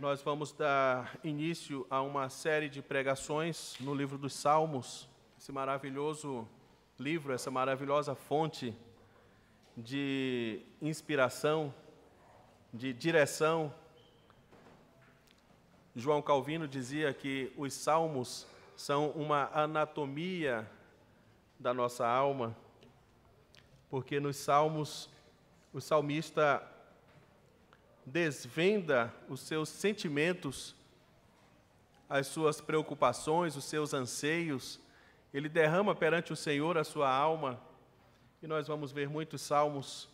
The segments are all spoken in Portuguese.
nós vamos dar início a uma série de pregações no livro dos Salmos, esse maravilhoso livro, essa maravilhosa fonte de inspiração, de direção. João Calvino dizia que os Salmos são uma anatomia da nossa alma, porque nos Salmos o salmista desvenda os seus sentimentos, as suas preocupações, os seus anseios, ele derrama perante o Senhor a sua alma, e nós vamos ver muitos salmos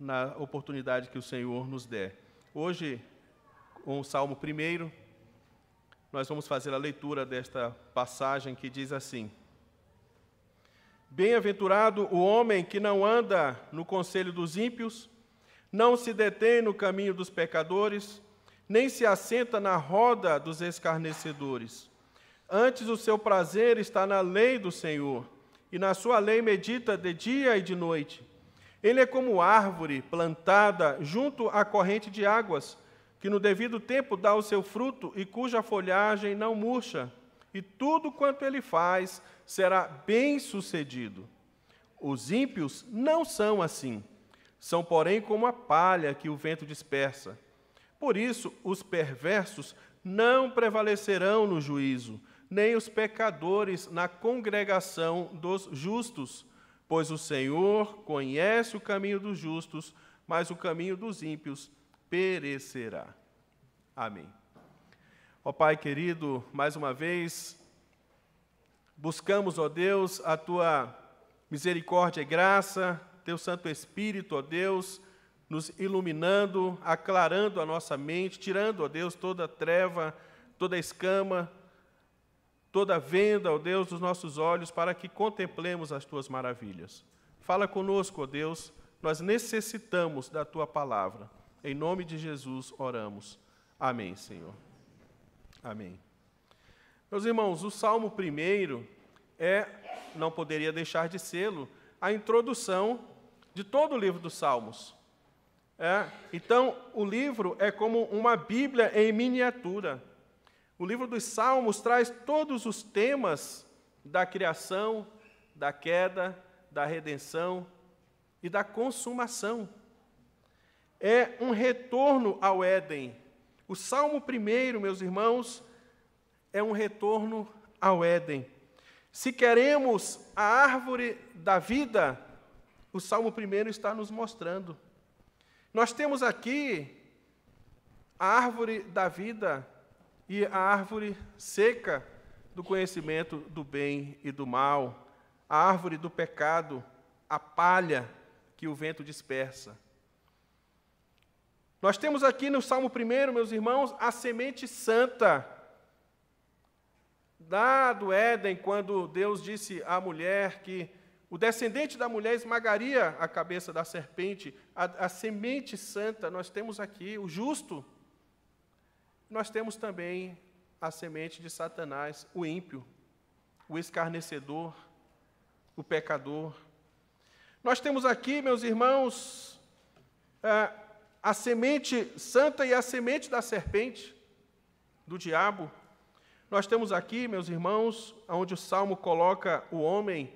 na oportunidade que o Senhor nos der. Hoje, com o salmo primeiro, nós vamos fazer a leitura desta passagem que diz assim: Bem-aventurado o homem que não anda no conselho dos ímpios, não se detém no caminho dos pecadores, nem se assenta na roda dos escarnecedores. Antes o seu prazer está na lei do Senhor, e na sua lei medita de dia e de noite. Ele é como árvore plantada junto à corrente de águas, que no devido tempo dá o seu fruto e cuja folhagem não murcha, e tudo quanto ele faz será bem-sucedido. Os ímpios não são assim. São, porém, como a palha que o vento dispersa. Por isso, os perversos não prevalecerão no juízo, nem os pecadores na congregação dos justos, pois o Senhor conhece o caminho dos justos, mas o caminho dos ímpios perecerá. Amém. Ó Pai querido, mais uma vez, buscamos, ó Deus, a tua misericórdia e graça, teu Santo Espírito, ó Deus, nos iluminando, aclarando a nossa mente, tirando, ó Deus, toda treva, toda escama, toda venda, ó Deus, dos nossos olhos, para que contemplemos as tuas maravilhas. Fala conosco, ó Deus, nós necessitamos da tua palavra. Em nome de Jesus oramos. Amém, Senhor. Amém. Meus irmãos, o Salmo 1 é, não poderia deixar de sê a introdução de todo o livro dos Salmos. É? Então, o livro é como uma Bíblia em miniatura. O livro dos Salmos traz todos os temas da criação, da queda, da redenção e da consumação. É um retorno ao Éden. O Salmo primeiro, meus irmãos, é um retorno ao Éden. Se queremos a árvore da vida, o Salmo 1 está nos mostrando. Nós temos aqui a árvore da vida e a árvore seca do conhecimento do bem e do mal, a árvore do pecado, a palha que o vento dispersa. Nós temos aqui no Salmo 1, meus irmãos, a semente santa. Lá do Éden, quando Deus disse à mulher que o descendente da mulher esmagaria a cabeça da serpente, a, a semente santa, nós temos aqui o justo. Nós temos também a semente de Satanás, o ímpio, o escarnecedor, o pecador. Nós temos aqui, meus irmãos, a, é, a semente santa e a semente da serpente, do diabo. Nós temos aqui, meus irmãos, onde o salmo coloca o homem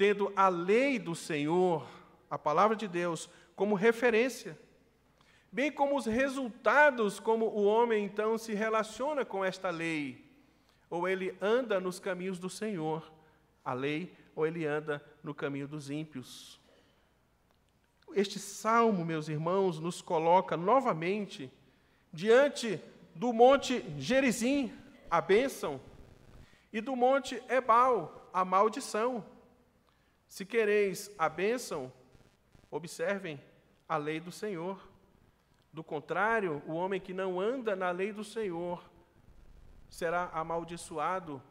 tendo a lei do Senhor, a palavra de Deus, como referência, bem como os resultados como o homem então se relaciona com esta lei, ou ele anda nos caminhos do Senhor, a lei, ou ele anda no caminho dos ímpios. Este salmo, meus irmãos, nos coloca novamente diante do monte Gerizim, a bênção, e do monte Ebal, a maldição. Se quereis a bênção, observem a lei do Senhor. Do contrário, o homem que não anda na lei do Senhor será amaldiçoado,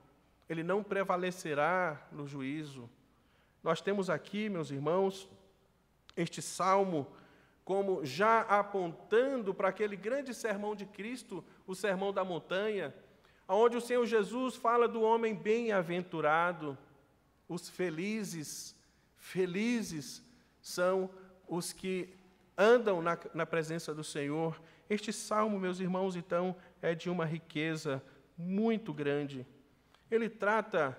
ele não prevalecerá no juízo. Nós temos aqui, meus irmãos, este salmo como já apontando para aquele grande sermão de Cristo, o sermão da montanha, onde o Senhor Jesus fala do homem bem-aventurado. Os felizes, felizes são os que andam na, na presença do Senhor. Este salmo, meus irmãos, então, é de uma riqueza muito grande. Ele trata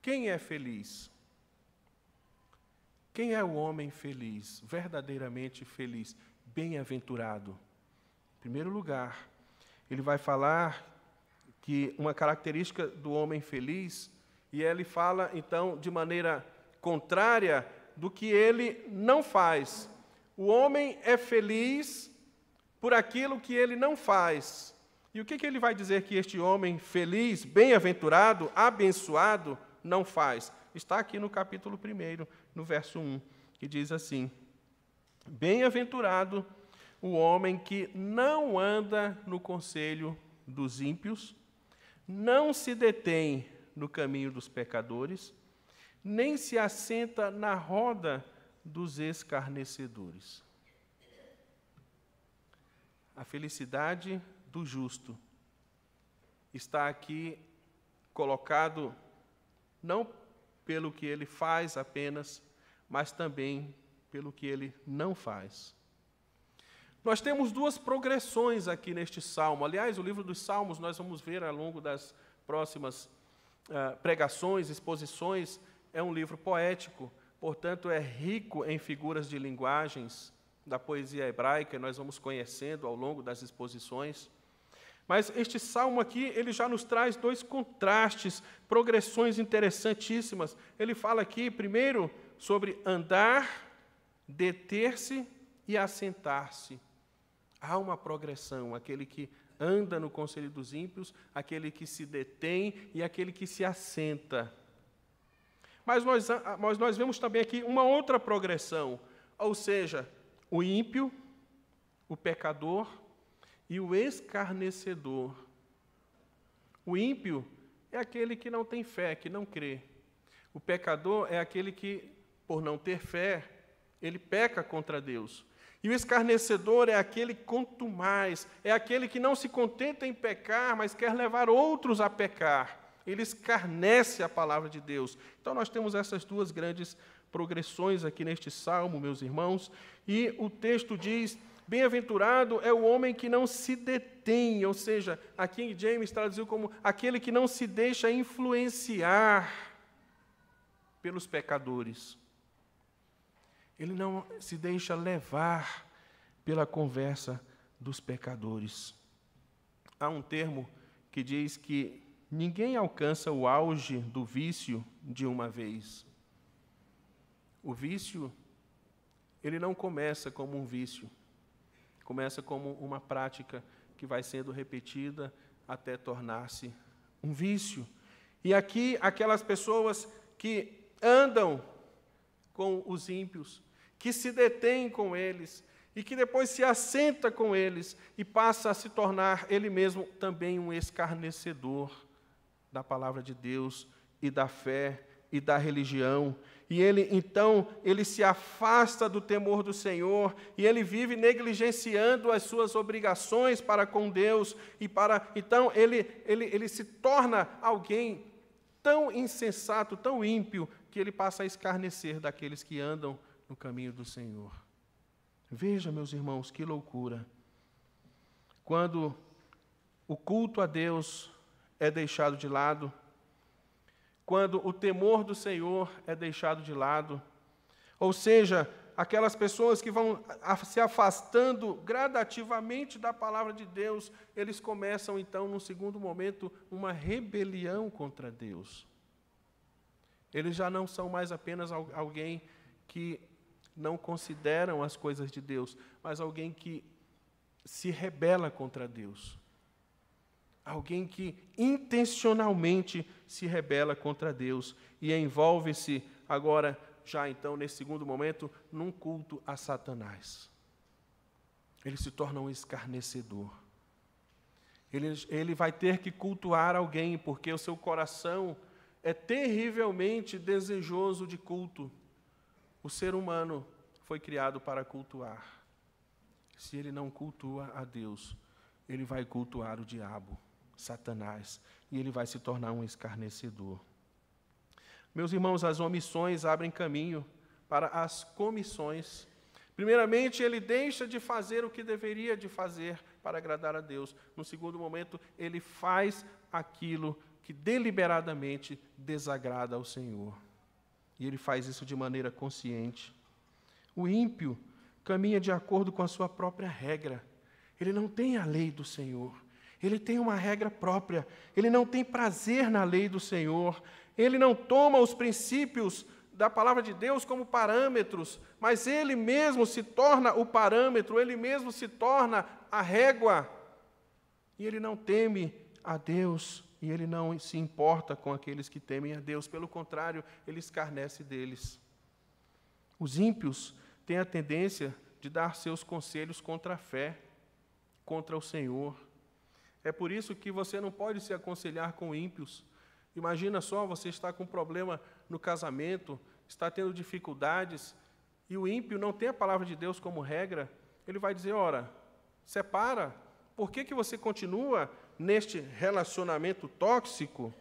quem é feliz. Quem é o homem feliz, verdadeiramente feliz, bem-aventurado? Em primeiro lugar, ele vai falar que uma característica do homem feliz e ele fala, então, de maneira contrária do que ele não faz. O homem é feliz por aquilo que ele não faz. E o que, que ele vai dizer que este homem feliz, bem-aventurado, abençoado, não faz? Está aqui no capítulo 1, no verso 1, que diz assim: Bem-aventurado o homem que não anda no conselho dos ímpios, não se detém no caminho dos pecadores, nem se assenta na roda dos escarnecedores. A felicidade do justo está aqui colocado não pelo que ele faz apenas, mas também pelo que ele não faz. Nós temos duas progressões aqui neste salmo. Aliás, o livro dos Salmos nós vamos ver ao longo das próximas ah, pregações, exposições, é um livro poético, portanto, é rico em figuras de linguagens da poesia hebraica, nós vamos conhecendo ao longo das exposições. Mas este salmo aqui, ele já nos traz dois contrastes, progressões interessantíssimas. Ele fala aqui, primeiro, sobre andar, deter-se e assentar-se. Há uma progressão, aquele que anda no conselho dos ímpios, aquele que se detém e aquele que se assenta. Mas nós, mas nós vemos também aqui uma outra progressão, ou seja, o ímpio, o pecador e o escarnecedor. O ímpio é aquele que não tem fé, que não crê. O pecador é aquele que, por não ter fé, ele peca contra Deus. E o escarnecedor é aquele quanto mais, é aquele que não se contenta em pecar, mas quer levar outros a pecar. Ele escarnece a palavra de Deus. Então nós temos essas duas grandes progressões aqui neste salmo, meus irmãos, e o texto diz: Bem-aventurado é o homem que não se detém, ou seja, a King James traduziu como aquele que não se deixa influenciar pelos pecadores. Ele não se deixa levar pela conversa dos pecadores. Há um termo que diz que ninguém alcança o auge do vício de uma vez. O vício, ele não começa como um vício, começa como uma prática que vai sendo repetida até tornar-se um vício. E aqui, aquelas pessoas que andam com os ímpios, que se detém com eles e que depois se assenta com eles e passa a se tornar ele mesmo também um escarnecedor da palavra de Deus e da fé e da religião. E ele então, ele se afasta do temor do Senhor e ele vive negligenciando as suas obrigações para com Deus e para então ele ele ele se torna alguém tão insensato, tão ímpio que ele passa a escarnecer daqueles que andam no caminho do Senhor. Veja, meus irmãos, que loucura. Quando o culto a Deus é deixado de lado, quando o temor do Senhor é deixado de lado, ou seja, aquelas pessoas que vão se afastando gradativamente da palavra de Deus, eles começam então, num segundo momento, uma rebelião contra Deus. Eles já não são mais apenas alguém que não consideram as coisas de Deus, mas alguém que se rebela contra Deus. Alguém que intencionalmente se rebela contra Deus e envolve-se agora, já então, nesse segundo momento, num culto a Satanás. Ele se torna um escarnecedor. Ele, ele vai ter que cultuar alguém, porque o seu coração é terrivelmente desejoso de culto. O ser humano foi criado para cultuar. Se ele não cultua a Deus, ele vai cultuar o diabo, Satanás, e ele vai se tornar um escarnecedor. Meus irmãos, as omissões abrem caminho para as comissões. Primeiramente, ele deixa de fazer o que deveria de fazer para agradar a Deus. No segundo momento, ele faz aquilo que deliberadamente desagrada ao Senhor. E ele faz isso de maneira consciente. O ímpio caminha de acordo com a sua própria regra. Ele não tem a lei do Senhor. Ele tem uma regra própria. Ele não tem prazer na lei do Senhor. Ele não toma os princípios da palavra de Deus como parâmetros, mas ele mesmo se torna o parâmetro, ele mesmo se torna a régua. E ele não teme a Deus e ele não se importa com aqueles que temem a Deus, pelo contrário, ele escarnece deles. Os ímpios têm a tendência de dar seus conselhos contra a fé, contra o Senhor. É por isso que você não pode se aconselhar com ímpios. Imagina só, você está com problema no casamento, está tendo dificuldades, e o ímpio não tem a palavra de Deus como regra, ele vai dizer: ora, separa, por que, que você continua neste relacionamento tóxico,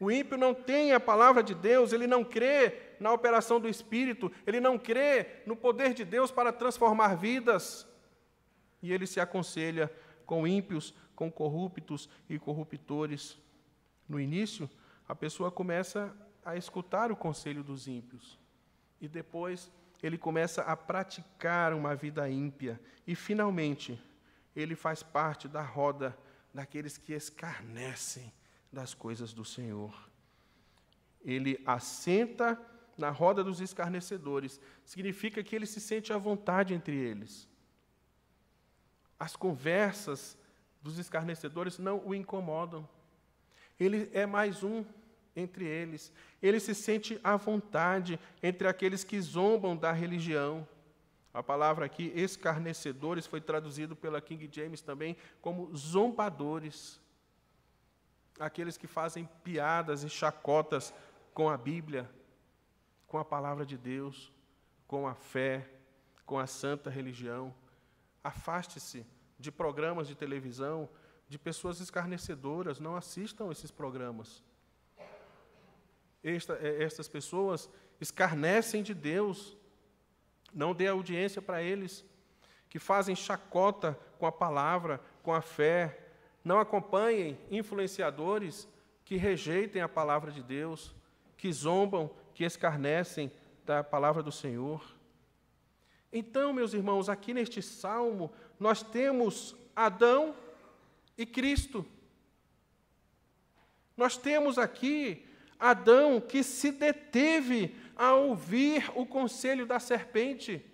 o ímpio não tem a palavra de Deus, ele não crê na operação do Espírito, ele não crê no poder de Deus para transformar vidas. E ele se aconselha com ímpios, com corruptos e corruptores. No início, a pessoa começa a escutar o conselho dos ímpios. E depois, ele começa a praticar uma vida ímpia. E, finalmente, ele faz parte da roda daqueles que escarnecem das coisas do Senhor. Ele assenta na roda dos escarnecedores, significa que ele se sente à vontade entre eles. As conversas dos escarnecedores não o incomodam. Ele é mais um entre eles. Ele se sente à vontade entre aqueles que zombam da religião. A palavra aqui, escarnecedores, foi traduzido pela King James também como zombadores. Aqueles que fazem piadas e chacotas com a Bíblia, com a palavra de Deus, com a fé, com a santa religião. Afaste-se de programas de televisão, de pessoas escarnecedoras, não assistam esses programas. Esta, eh, estas pessoas escarnecem de Deus, não dê audiência para eles, que fazem chacota com a palavra, com a fé. Não acompanhem influenciadores que rejeitem a palavra de Deus, que zombam, que escarnecem da palavra do Senhor. Então, meus irmãos, aqui neste salmo, nós temos Adão e Cristo. Nós temos aqui Adão que se deteve a ouvir o conselho da serpente.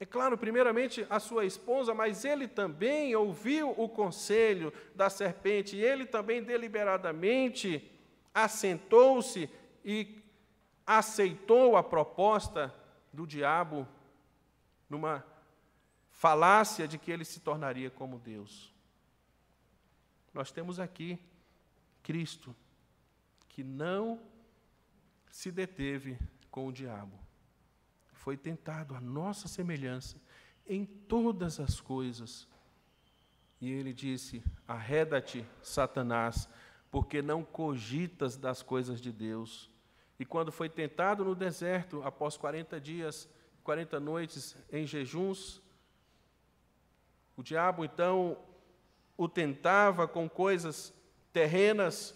É claro, primeiramente a sua esposa, mas ele também ouviu o conselho da serpente, e ele também deliberadamente assentou-se e aceitou a proposta do diabo numa falácia de que ele se tornaria como Deus. Nós temos aqui Cristo, que não se deteve com o diabo. Foi tentado a nossa semelhança em todas as coisas. E ele disse: Arreda-te, Satanás, porque não cogitas das coisas de Deus. E quando foi tentado no deserto, após 40 dias, 40 noites em jejuns, o diabo então o tentava com coisas terrenas,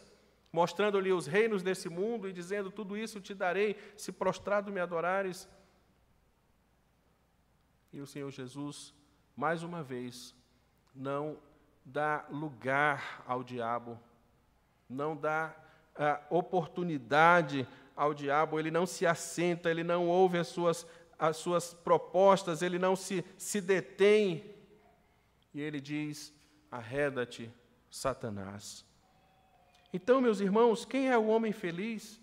mostrando-lhe os reinos desse mundo e dizendo: Tudo isso te darei, se prostrado me adorares. E o Senhor Jesus, mais uma vez, não dá lugar ao diabo, não dá ah, oportunidade ao diabo, ele não se assenta, ele não ouve as suas, as suas propostas, ele não se, se detém. E ele diz: Arreda-te, Satanás. Então, meus irmãos, quem é o homem feliz?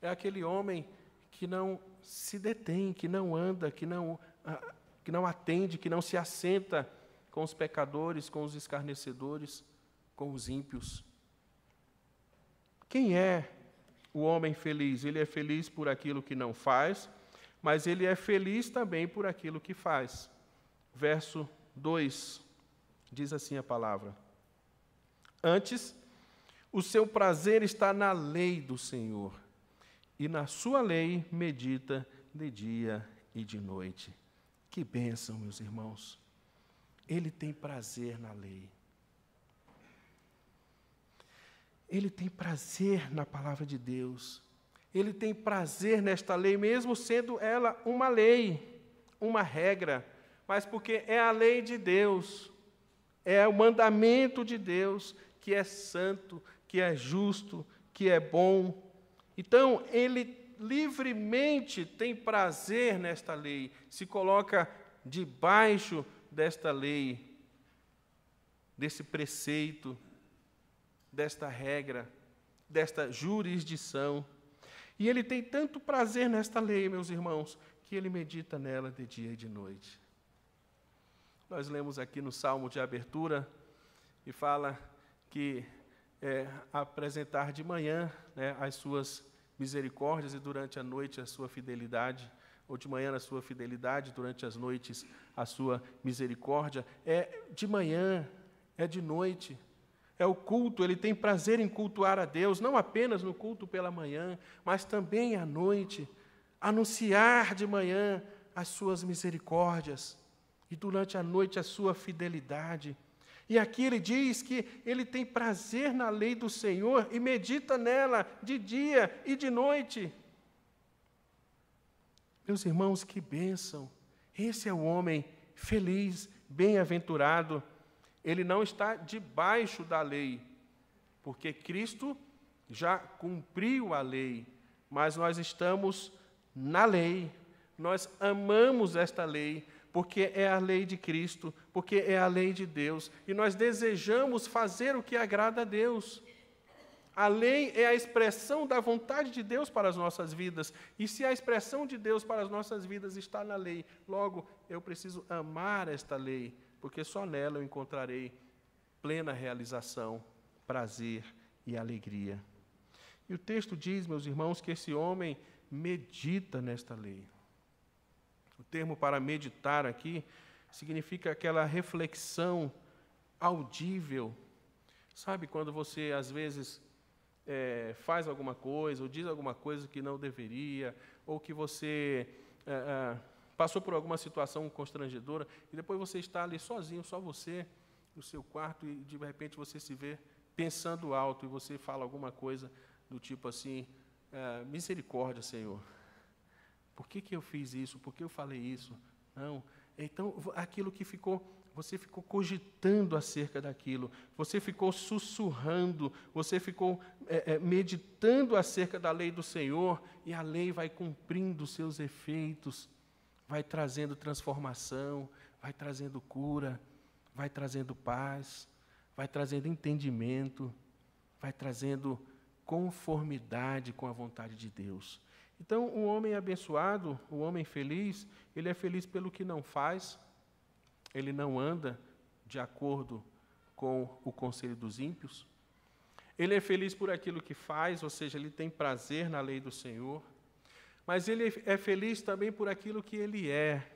É aquele homem que não se detém, que não anda, que não, ah, que não atende, que não se assenta com os pecadores, com os escarnecedores, com os ímpios. Quem é o homem feliz? Ele é feliz por aquilo que não faz, mas ele é feliz também por aquilo que faz. Verso 2 diz assim a palavra: Antes, o seu prazer está na lei do Senhor, e na sua lei medita de dia e de noite. Que bênção, meus irmãos. Ele tem prazer na lei. Ele tem prazer na palavra de Deus. Ele tem prazer nesta lei, mesmo sendo ela uma lei, uma regra, mas porque é a lei de Deus, é o mandamento de Deus que é santo, que é justo, que é bom. Então, ele livremente tem prazer nesta lei, se coloca debaixo desta lei, desse preceito, desta regra, desta jurisdição. E ele tem tanto prazer nesta lei, meus irmãos, que ele medita nela de dia e de noite. Nós lemos aqui no salmo de abertura e fala que é, apresentar de manhã né, as suas misericórdias e durante a noite a sua fidelidade, ou de manhã a sua fidelidade, durante as noites a sua misericórdia. É de manhã, é de noite. É o culto, ele tem prazer em cultuar a Deus, não apenas no culto pela manhã, mas também à noite. Anunciar de manhã as suas misericórdias e durante a noite a sua fidelidade. E aqui ele diz que ele tem prazer na lei do Senhor e medita nela de dia e de noite. Meus irmãos, que bênção! Esse é o homem feliz, bem-aventurado. Ele não está debaixo da lei, porque Cristo já cumpriu a lei, mas nós estamos na lei, nós amamos esta lei, porque é a lei de Cristo, porque é a lei de Deus, e nós desejamos fazer o que agrada a Deus. A lei é a expressão da vontade de Deus para as nossas vidas, e se a expressão de Deus para as nossas vidas está na lei, logo eu preciso amar esta lei, porque só nela eu encontrarei plena realização, prazer e alegria. E o texto diz, meus irmãos, que esse homem medita nesta lei. O termo para meditar aqui significa aquela reflexão audível. Sabe quando você, às vezes, é, faz alguma coisa, ou diz alguma coisa que não deveria, ou que você é, é, passou por alguma situação constrangedora, e depois você está ali sozinho, só você, no seu quarto, e de repente você se vê pensando alto, e você fala alguma coisa do tipo assim: é, misericórdia, Senhor. Por que, que eu fiz isso? Por que eu falei isso? Não. Então, aquilo que ficou, você ficou cogitando acerca daquilo, você ficou sussurrando, você ficou é, é, meditando acerca da lei do Senhor, e a lei vai cumprindo seus efeitos, vai trazendo transformação, vai trazendo cura, vai trazendo paz, vai trazendo entendimento, vai trazendo conformidade com a vontade de Deus. Então, o homem abençoado, o homem feliz, ele é feliz pelo que não faz, ele não anda de acordo com o conselho dos ímpios, ele é feliz por aquilo que faz, ou seja, ele tem prazer na lei do Senhor, mas ele é feliz também por aquilo que ele é.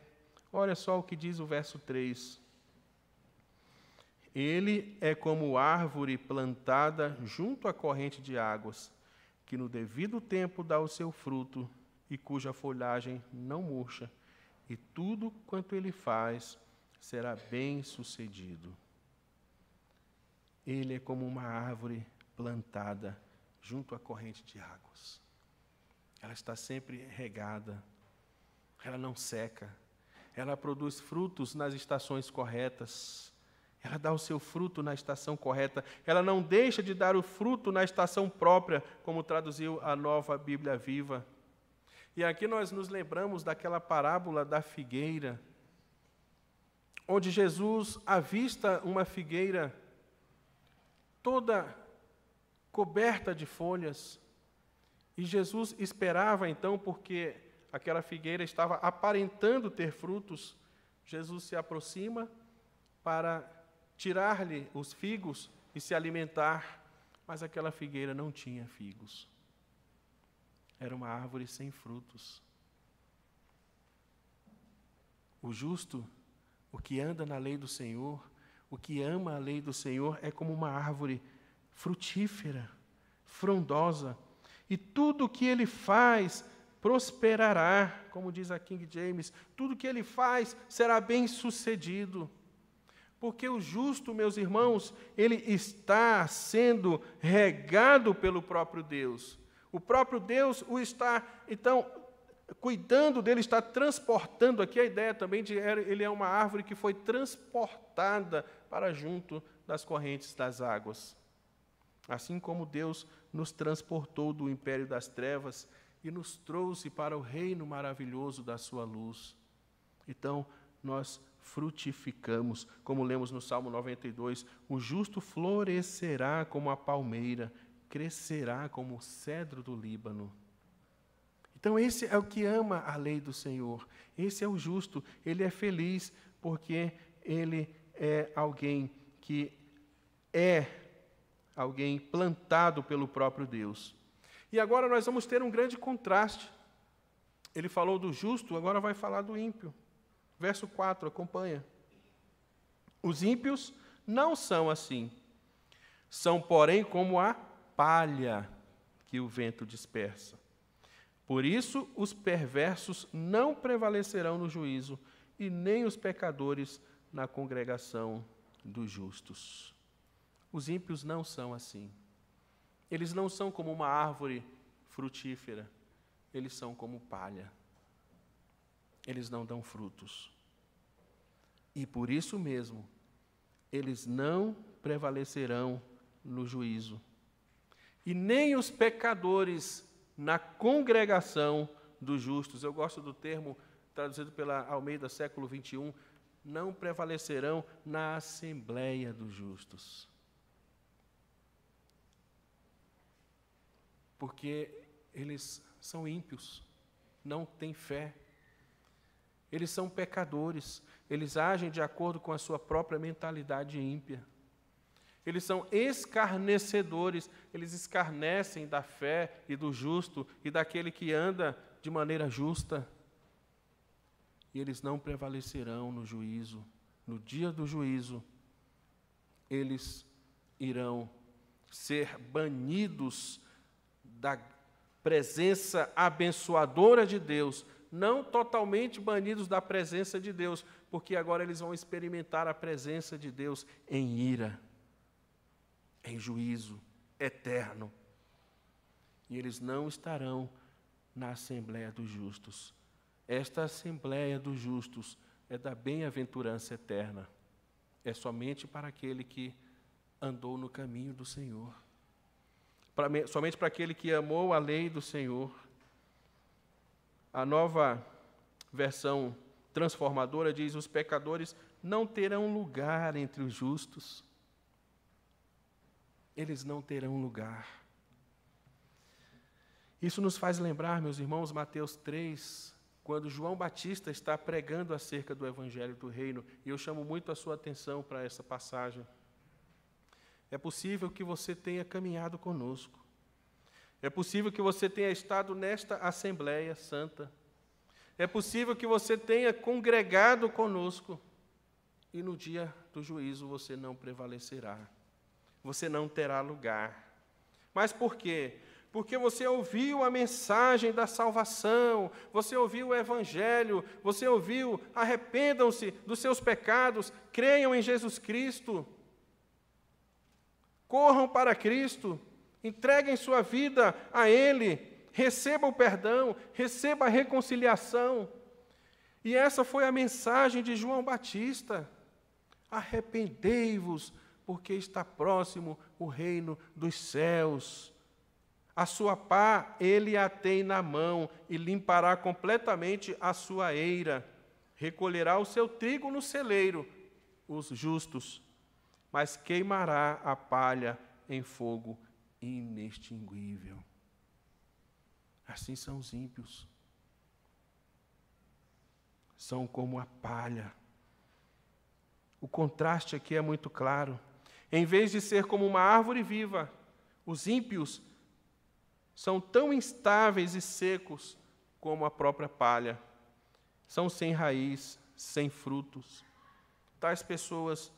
Olha só o que diz o verso 3. Ele é como árvore plantada junto à corrente de águas que no devido tempo dá o seu fruto e cuja folhagem não murcha, e tudo quanto ele faz será bem sucedido. Ele é como uma árvore plantada junto à corrente de águas. Ela está sempre regada, ela não seca, ela produz frutos nas estações corretas, ela dá o seu fruto na estação correta. Ela não deixa de dar o fruto na estação própria, como traduziu a nova Bíblia Viva. E aqui nós nos lembramos daquela parábola da figueira, onde Jesus avista uma figueira toda coberta de folhas. E Jesus esperava então, porque aquela figueira estava aparentando ter frutos. Jesus se aproxima para tirar-lhe os figos e se alimentar, mas aquela figueira não tinha figos. Era uma árvore sem frutos. O justo, o que anda na lei do Senhor, o que ama a lei do Senhor, é como uma árvore frutífera, frondosa, e tudo o que ele faz prosperará, como diz a King James, tudo o que ele faz será bem sucedido. Porque o justo, meus irmãos, ele está sendo regado pelo próprio Deus. O próprio Deus o está, então, cuidando dele, está transportando. Aqui a ideia também de ele é uma árvore que foi transportada para junto das correntes das águas. Assim como Deus nos transportou do império das trevas e nos trouxe para o reino maravilhoso da sua luz. Então, nós frutificamos, como lemos no Salmo 92, o justo florescerá como a palmeira, crescerá como o cedro do Líbano. Então, esse é o que ama a lei do Senhor, esse é o justo, ele é feliz porque ele é alguém que é alguém plantado pelo próprio Deus. E agora nós vamos ter um grande contraste. Ele falou do justo, agora vai falar do ímpio. Verso 4, acompanha. Os ímpios não são assim. São, porém, como a palha que o vento dispersa. Por isso, os perversos não prevalecerão no juízo, e nem os pecadores na congregação dos justos. Os ímpios não são assim. Eles não são como uma árvore frutífera, eles são como palha eles não dão frutos. E por isso mesmo, eles não prevalecerão no juízo. E nem os pecadores na congregação dos justos. Eu gosto do termo traduzido pela Almeida século 21, não prevalecerão na assembleia dos justos. Porque eles são ímpios, não têm fé eles são pecadores, eles agem de acordo com a sua própria mentalidade ímpia. Eles são escarnecedores, eles escarnecem da fé e do justo e daquele que anda de maneira justa. E eles não prevalecerão no juízo. No dia do juízo, eles irão ser banidos da presença abençoadora de Deus não totalmente banidos da presença de Deus, porque agora eles vão experimentar a presença de Deus em ira, em juízo eterno. E eles não estarão na Assembleia dos Justos. Esta Assembleia dos Justos é da bem-aventurança eterna. É somente para aquele que andou no caminho do Senhor. Pra, somente para aquele que amou a lei do Senhor a nova versão transformadora diz: os pecadores não terão lugar entre os justos. Eles não terão lugar. Isso nos faz lembrar, meus irmãos, Mateus 3, quando João Batista está pregando acerca do Evangelho do Reino, e eu chamo muito a sua atenção para essa passagem. É possível que você tenha caminhado conosco, é possível que você tenha estado nesta Assembleia Santa. É possível que você tenha congregado conosco e no dia do juízo você não prevalecerá. Você não terá lugar. Mas por quê? porque você ouviu a mensagem da salvação, você ouviu o Evangelho, você ouviu: arrependam-se dos seus pecados, creiam em Jesus Cristo, corram para Cristo, Entreguem sua vida a Ele, receba o perdão, receba a reconciliação. E essa foi a mensagem de João Batista. Arrependei-vos, porque está próximo o reino dos céus. A sua pá ele a tem na mão e limpará completamente a sua eira. Recolherá o seu trigo no celeiro, os justos, mas queimará a palha em fogo inextinguível. Assim são os ímpios. São como a palha. O contraste aqui é muito claro. Em vez de ser como uma árvore viva, os ímpios são tão instáveis e secos como a própria palha. São sem raiz, sem frutos. Tais pessoas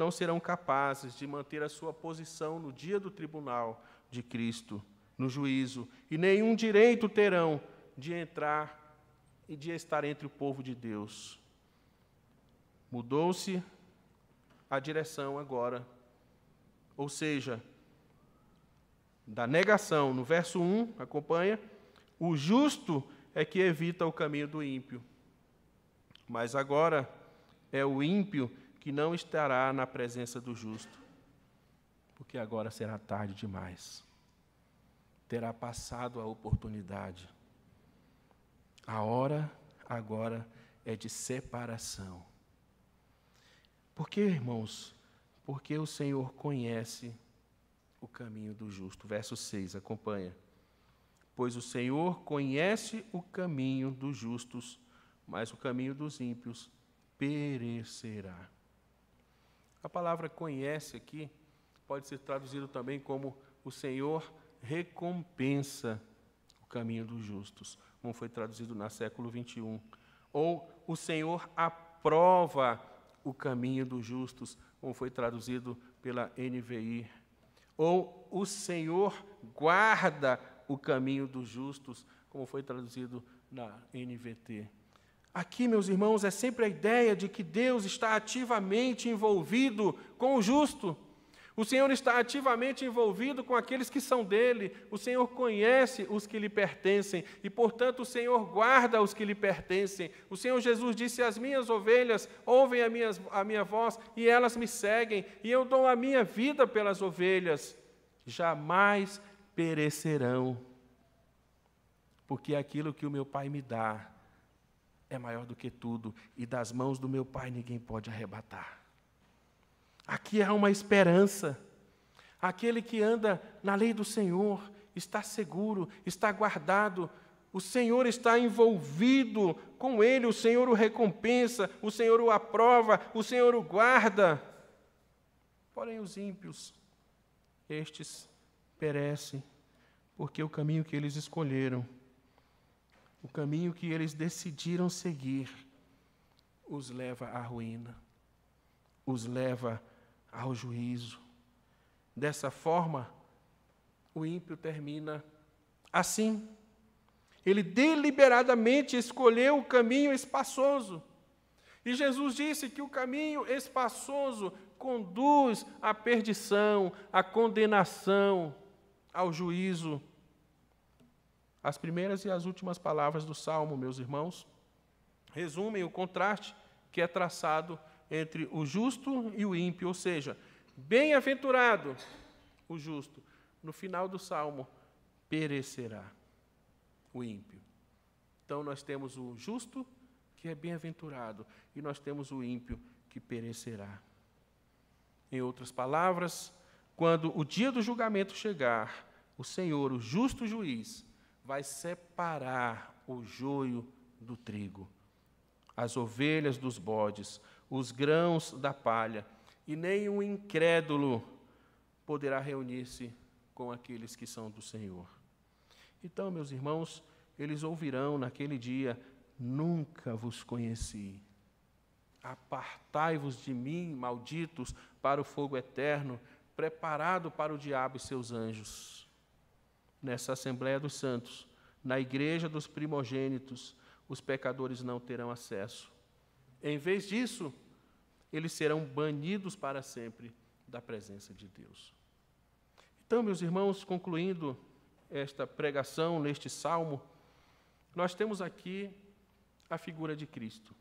não serão capazes de manter a sua posição no dia do tribunal de Cristo, no juízo, e nenhum direito terão de entrar e de estar entre o povo de Deus. Mudou-se a direção agora. Ou seja, da negação, no verso 1, acompanha, o justo é que evita o caminho do ímpio. Mas agora é o ímpio que não estará na presença do justo, porque agora será tarde demais. Terá passado a oportunidade. A hora agora é de separação. Por que, irmãos? Porque o Senhor conhece o caminho do justo. Verso 6, acompanha. Pois o Senhor conhece o caminho dos justos, mas o caminho dos ímpios perecerá. A palavra conhece aqui pode ser traduzido também como o Senhor recompensa o caminho dos justos, como foi traduzido na século 21. Ou o Senhor aprova o caminho dos justos, como foi traduzido pela NVI. Ou o Senhor guarda o caminho dos justos, como foi traduzido na NVT. Aqui, meus irmãos, é sempre a ideia de que Deus está ativamente envolvido com o justo. O Senhor está ativamente envolvido com aqueles que são dele. O Senhor conhece os que lhe pertencem e, portanto, o Senhor guarda os que lhe pertencem. O Senhor Jesus disse: As minhas ovelhas ouvem a minha, a minha voz e elas me seguem, e eu dou a minha vida pelas ovelhas. Jamais perecerão, porque é aquilo que o meu Pai me dá, é maior do que tudo, e das mãos do meu Pai ninguém pode arrebatar. Aqui há uma esperança. Aquele que anda na lei do Senhor está seguro, está guardado. O Senhor está envolvido com ele, o Senhor o recompensa, o Senhor o aprova, o Senhor o guarda. Porém, os ímpios, estes perecem, porque o caminho que eles escolheram o caminho que eles decidiram seguir os leva à ruína, os leva ao juízo. Dessa forma, o ímpio termina assim. Ele deliberadamente escolheu o caminho espaçoso. E Jesus disse que o caminho espaçoso conduz à perdição, à condenação, ao juízo. As primeiras e as últimas palavras do salmo, meus irmãos, resumem o contraste que é traçado entre o justo e o ímpio, ou seja, bem-aventurado o justo, no final do salmo, perecerá o ímpio. Então nós temos o justo que é bem-aventurado e nós temos o ímpio que perecerá. Em outras palavras, quando o dia do julgamento chegar, o Senhor, o justo juiz, vai separar o joio do trigo, as ovelhas dos bodes, os grãos da palha, e nem incrédulo poderá reunir-se com aqueles que são do Senhor. Então, meus irmãos, eles ouvirão naquele dia: Nunca vos conheci. Apartai-vos de mim, malditos, para o fogo eterno, preparado para o diabo e seus anjos nessa Assembleia dos Santos, na Igreja dos Primogênitos, os pecadores não terão acesso. Em vez disso, eles serão banidos para sempre da presença de Deus. Então, meus irmãos, concluindo esta pregação neste salmo, nós temos aqui a figura de Cristo.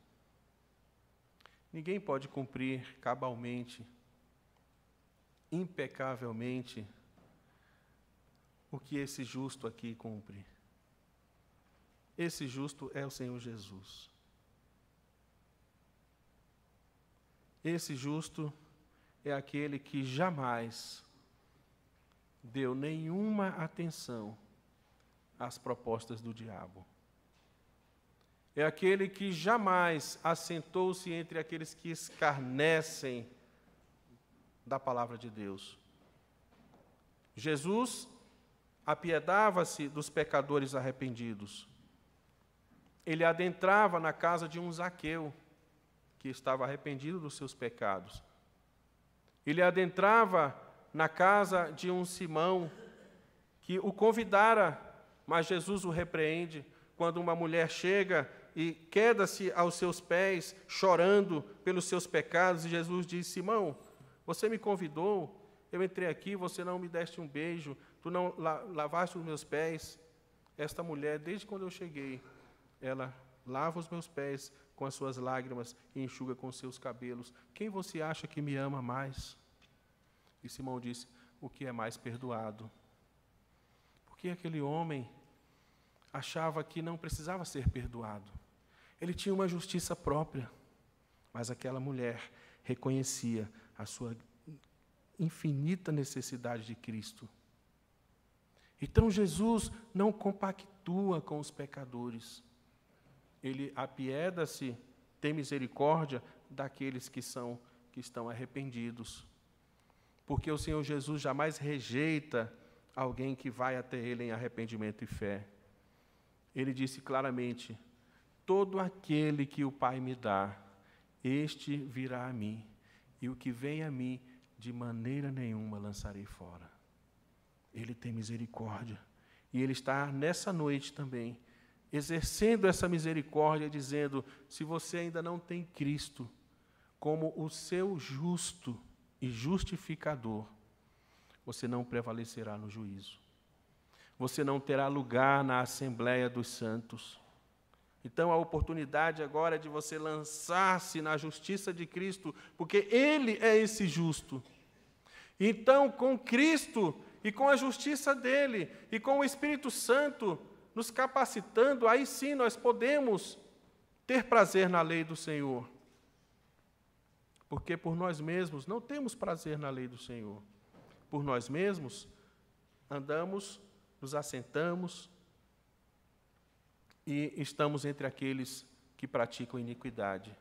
Ninguém pode cumprir cabalmente, impecavelmente, o que esse justo aqui cumpre. Esse justo é o Senhor Jesus. Esse justo é aquele que jamais deu nenhuma atenção às propostas do diabo. É aquele que jamais assentou-se entre aqueles que escarnecem da palavra de Deus. Jesus apiedava-se dos pecadores arrependidos. Ele adentrava na casa de um Zaqueu, que estava arrependido dos seus pecados. Ele adentrava na casa de um Simão, que o convidara, mas Jesus o repreende quando uma mulher chega e queda-se aos seus pés, chorando pelos seus pecados, e Jesus diz: Simão, você me convidou, eu entrei aqui, você não me deste um beijo, tu não la lavaste os meus pés. Esta mulher, desde quando eu cheguei, ela lava os meus pés com as suas lágrimas e enxuga com seus cabelos. Quem você acha que me ama mais? E Simão disse: O que é mais perdoado? Porque aquele homem achava que não precisava ser perdoado. Ele tinha uma justiça própria, mas aquela mulher reconhecia a sua infinita necessidade de Cristo. Então Jesus não compactua com os pecadores. Ele apieda-se, tem misericórdia daqueles que são que estão arrependidos. Porque o Senhor Jesus jamais rejeita alguém que vai até ele em arrependimento e fé. Ele disse claramente: Todo aquele que o Pai me dá, este virá a mim, e o que vem a mim, de maneira nenhuma lançarei fora. Ele tem misericórdia. E Ele está nessa noite também, exercendo essa misericórdia, dizendo: se você ainda não tem Cristo como o seu justo e justificador, você não prevalecerá no juízo. Você não terá lugar na Assembleia dos Santos. Então, a oportunidade agora é de você lançar-se na justiça de Cristo, porque Ele é esse justo. Então, com Cristo e com a justiça dele e com o Espírito Santo nos capacitando, aí sim nós podemos ter prazer na lei do Senhor. Porque por nós mesmos não temos prazer na lei do Senhor. Por nós mesmos andamos, nos assentamos, e estamos entre aqueles que praticam iniquidade.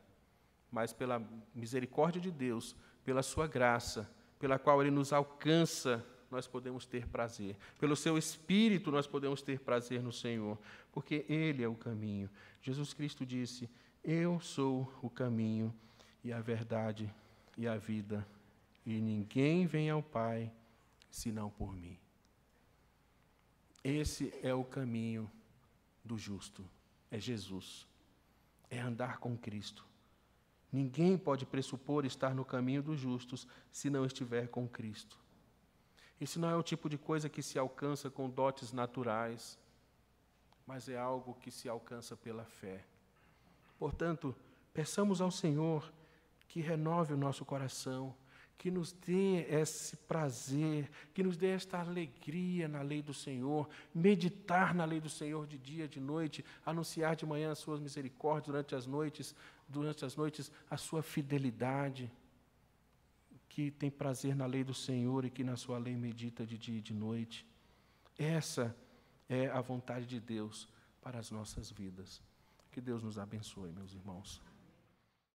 Mas pela misericórdia de Deus, pela sua graça, pela qual ele nos alcança, nós podemos ter prazer. Pelo seu espírito nós podemos ter prazer no Senhor, porque ele é o caminho. Jesus Cristo disse: "Eu sou o caminho e a verdade e a vida, e ninguém vem ao Pai senão por mim." Esse é o caminho do justo é Jesus, é andar com Cristo. Ninguém pode pressupor estar no caminho dos justos se não estiver com Cristo. Isso não é o tipo de coisa que se alcança com dotes naturais, mas é algo que se alcança pela fé. Portanto, peçamos ao Senhor que renove o nosso coração que nos dê esse prazer, que nos dê esta alegria na lei do Senhor, meditar na lei do Senhor de dia, e de noite, anunciar de manhã as suas misericórdias durante as noites, durante as noites a sua fidelidade, que tem prazer na lei do Senhor e que na sua lei medita de dia e de noite. Essa é a vontade de Deus para as nossas vidas. Que Deus nos abençoe, meus irmãos.